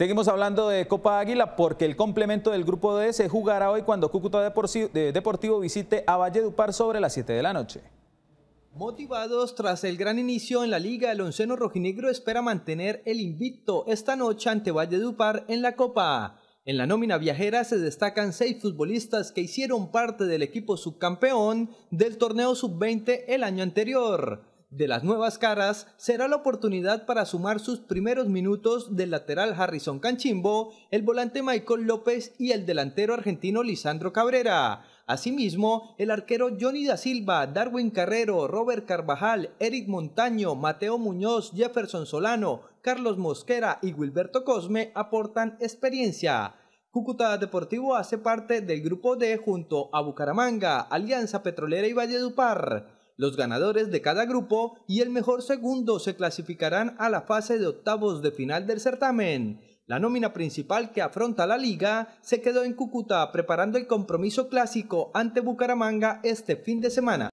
Seguimos hablando de Copa Águila porque el complemento del grupo D se jugará hoy cuando Cúcuta Deportivo visite a Valledupar sobre las 7 de la noche. Motivados tras el gran inicio en la liga, el onceno rojinegro espera mantener el invicto esta noche ante Valledupar en la Copa En la nómina viajera se destacan seis futbolistas que hicieron parte del equipo subcampeón del torneo sub-20 el año anterior de las nuevas caras será la oportunidad para sumar sus primeros minutos del lateral Harrison Canchimbo, el volante Michael López y el delantero argentino Lisandro Cabrera. Asimismo, el arquero Johnny da Silva, Darwin Carrero, Robert Carvajal, Eric Montaño, Mateo Muñoz, Jefferson Solano, Carlos Mosquera y Wilberto Cosme aportan experiencia. Cúcuta Deportivo hace parte del grupo D junto a Bucaramanga, Alianza Petrolera y Valledupar. Los ganadores de cada grupo y el mejor segundo se clasificarán a la fase de octavos de final del certamen. La nómina principal que afronta la liga se quedó en Cúcuta preparando el compromiso clásico ante Bucaramanga este fin de semana.